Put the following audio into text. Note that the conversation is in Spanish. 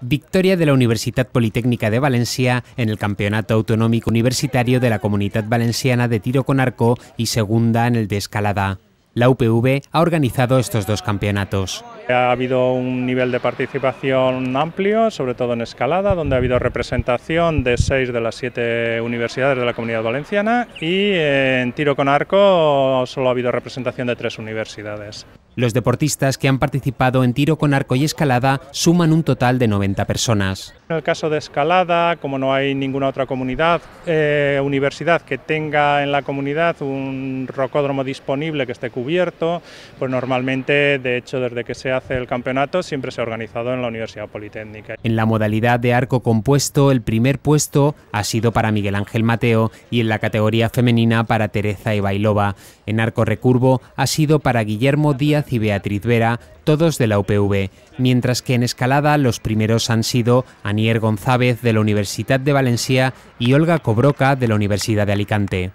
victoria de la Universidad Politécnica de Valencia en el Campeonato Autonómico Universitario de la Comunidad Valenciana de Tiro con Arco y segunda en el de Escalada. La UPV ha organizado estos dos campeonatos. Ha habido un nivel de participación amplio, sobre todo en escalada, donde ha habido representación de seis de las siete universidades de la Comunidad Valenciana y en tiro con arco solo ha habido representación de tres universidades. Los deportistas que han participado en tiro con arco y escalada suman un total de 90 personas. En el caso de escalada, como no hay ninguna otra comunidad, eh, universidad que tenga en la comunidad un rocódromo disponible que esté cubierto, pues normalmente, de hecho, desde que se hace el campeonato, siempre se ha organizado en la Universidad Politécnica. En la modalidad de arco compuesto, el primer puesto ha sido para Miguel Ángel Mateo y en la categoría femenina para Teresa Ibailova. En arco recurvo ha sido para Guillermo Díaz y Beatriz Vera, todos de la UPV, mientras que en escalada los primeros han sido Anier González de la Universidad de Valencia y Olga Cobroca de la Universidad de Alicante.